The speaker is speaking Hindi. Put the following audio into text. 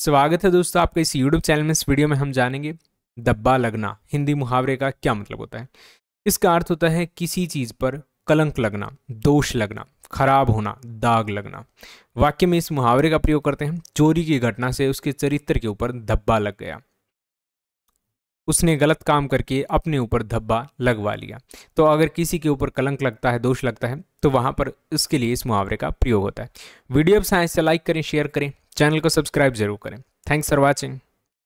स्वागत है दोस्तों आपका इस यूट्यूब चैनल में इस वीडियो में हम जानेंगे दब्बा लगना हिंदी मुहावरे का क्या मतलब होता है इसका अर्थ होता है किसी चीज़ पर कलंक लगना दोष लगना खराब होना दाग लगना वाक्य में इस मुहावरे का प्रयोग करते हैं चोरी की घटना से उसके चरित्र के ऊपर धब्बा लग गया उसने गलत काम करके अपने ऊपर धब्बा लगवा लिया तो अगर किसी के ऊपर कलंक लगता है दोष लगता है तो वहां पर उसके लिए इस मुहावरे का प्रयोग होता है वीडियो अब साइंस से लाइक करें शेयर करें चैनल को सब्सक्राइब जरूर करें थैंक्स फॉर वॉचिंग